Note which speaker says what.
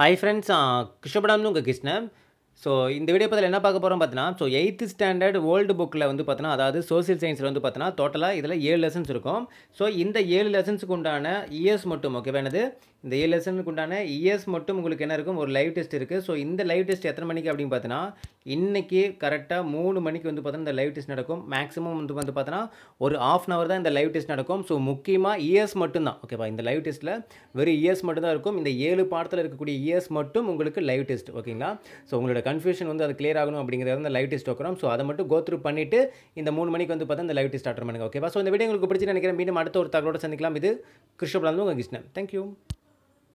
Speaker 1: high friends कृष्णपड़ा Krishna so இந்த video பதில் என்ன பார்க்க போகிறோம் பார்த்தீங்கன்னா ஸோ எயித்து ஸ்டாண்டர்ட் ஓல்டு புக்கில் வந்து பார்த்தோன்னா அதாவது சோசியல் சயின்ஸில் வந்து பார்த்தோன்னா டோட்டலாக இதில் ஏழு லெசன்ஸ் இருக்கும் ஸோ இந்த ஏழு லெசன்ஸுக்கு உண்டான இயர்ஸ் மட்டும் ஓகே வேணது இந்த ஏழு லெசனுக்கு உண்டான இயர்ஸ் மட்டும் உங்களுக்கு என்ன இருக்கும் ஒரு லைவ் டெஸ்ட் இருக்குது ஸோ இந்த லைவ் டெஸ்ட் எத்தனை மணிக்கு அப்படின்னு பார்த்தோன்னா இன்றைக்கி கரெக்டாக மூணு மணிக்கு வந்து பார்த்தீங்கன்னா இந்த லைவ் டெஸ்ட் நடக்கும் மேக்ஸிமம் வந்து வந்து பார்த்தோன்னா ஒரு ஆஃப் அன் அவர் தான் இந்த லைவ் டெஸ்ட் நடக்கும் ஸோ முக்கியமாக இயர்ஸ் மட்டும்தான் ஓகேவா இந்த லைவ் டெஸ்ட்டில் வெறும் இயர்ஸ் மட்டும்தான் இருக்கும் இந்த ஏழு பாடத்தில் இருக்கக்கூடிய இயர்ஸ் மட்டும் உங்களுக்கு லைவ் டெஸ்ட் ஓகேங்களா ஸோ உங்களோட கன்ஃபியூஷன் வந்து அது கிளியர் ஆகணும் அப்படிங்கிறது வந்து லைவ் டெஸ்ட் வைக்கிறோம் ஸோ அதை மட்டும் த்ரூ பண்ணிவிட்டு இந்த மூணு மணிக்கு வந்து பார்த்தா இந்த லைவ் டெஸ்ட் ஸ்டார்ட் பண்ணுங்க ஓகேவா ஸோ இந்த வீடியோ உங்களுக்கு பிடிச்சி நினைக்கிறேன் மீண்டும் அடுத்த ஒரு தகவலோட சந்திக்கலாம் இது கிருஷ்ணபிரந்தும் உங்கள் கிருஷ்ணன் தேங்க்யூ